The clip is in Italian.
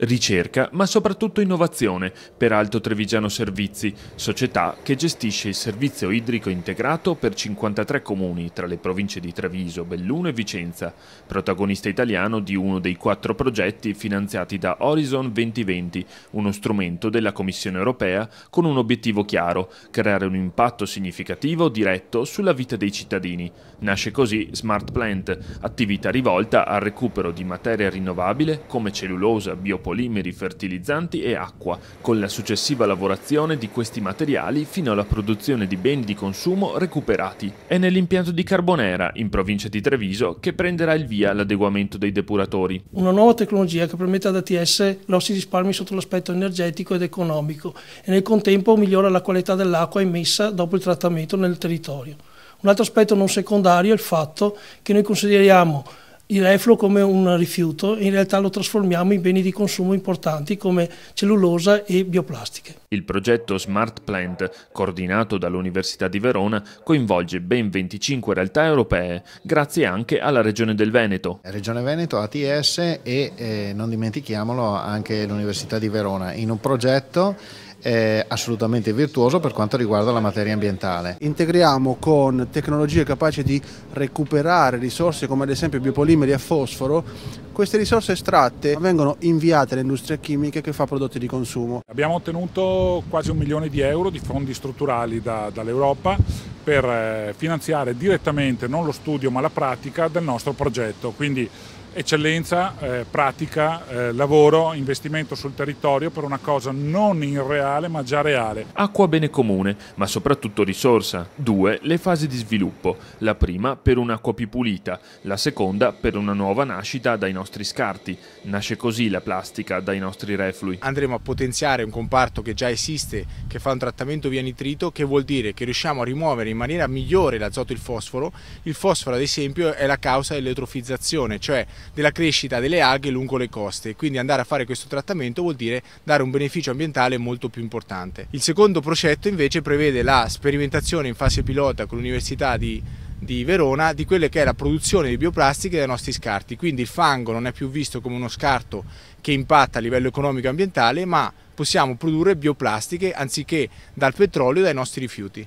ricerca, ma soprattutto innovazione per Alto Trevigiano Servizi, società che gestisce il servizio idrico integrato per 53 comuni tra le province di Treviso, Belluno e Vicenza, protagonista italiano di uno dei quattro progetti finanziati da Horizon 2020, uno strumento della Commissione europea con un obiettivo chiaro, creare un impatto significativo diretto sulla vita dei cittadini. Nasce così Smart Plant, attività rivolta al recupero di materia rinnovabile come cellulosa, biopolitica, polimeri, fertilizzanti e acqua, con la successiva lavorazione di questi materiali fino alla produzione di beni di consumo recuperati. È nell'impianto di Carbonera, in provincia di Treviso, che prenderà il via l'adeguamento dei depuratori. Una nuova tecnologia che permette ad ATS grossi risparmi sotto l'aspetto energetico ed economico e nel contempo migliora la qualità dell'acqua immessa dopo il trattamento nel territorio. Un altro aspetto non secondario è il fatto che noi consideriamo il reflo come un rifiuto e in realtà lo trasformiamo in beni di consumo importanti come cellulosa e bioplastiche. Il progetto Smart Plant, coordinato dall'Università di Verona, coinvolge ben 25 realtà europee, grazie anche alla Regione del Veneto. Regione Veneto, ATS e, eh, non dimentichiamolo, anche l'Università di Verona, in un progetto eh, assolutamente virtuoso per quanto riguarda la materia ambientale. Integriamo con tecnologie capaci di recuperare risorse come ad esempio biopolimeri a fosforo queste risorse estratte vengono inviate all'industria chimica che fa prodotti di consumo. Abbiamo ottenuto quasi un milione di euro di fondi strutturali da, dall'Europa per eh, finanziare direttamente non lo studio ma la pratica del nostro progetto. Quindi eccellenza, eh, pratica, eh, lavoro, investimento sul territorio per una cosa non irreale ma già reale. Acqua bene comune, ma soprattutto risorsa. Due, le fasi di sviluppo. La prima per un'acqua più pulita, la seconda per una nuova nascita dai nostri nostri scarti. Nasce così la plastica dai nostri reflui. Andremo a potenziare un comparto che già esiste, che fa un trattamento via nitrito, che vuol dire che riusciamo a rimuovere in maniera migliore l'azoto e il fosforo. Il fosforo, ad esempio, è la causa dell'eutrofizzazione, cioè della crescita delle alghe lungo le coste. Quindi andare a fare questo trattamento vuol dire dare un beneficio ambientale molto più importante. Il secondo progetto invece prevede la sperimentazione in fase pilota con l'Università di di Verona di quella che è la produzione di bioplastiche dai nostri scarti, quindi il fango non è più visto come uno scarto che impatta a livello economico e ambientale, ma possiamo produrre bioplastiche anziché dal petrolio dai nostri rifiuti.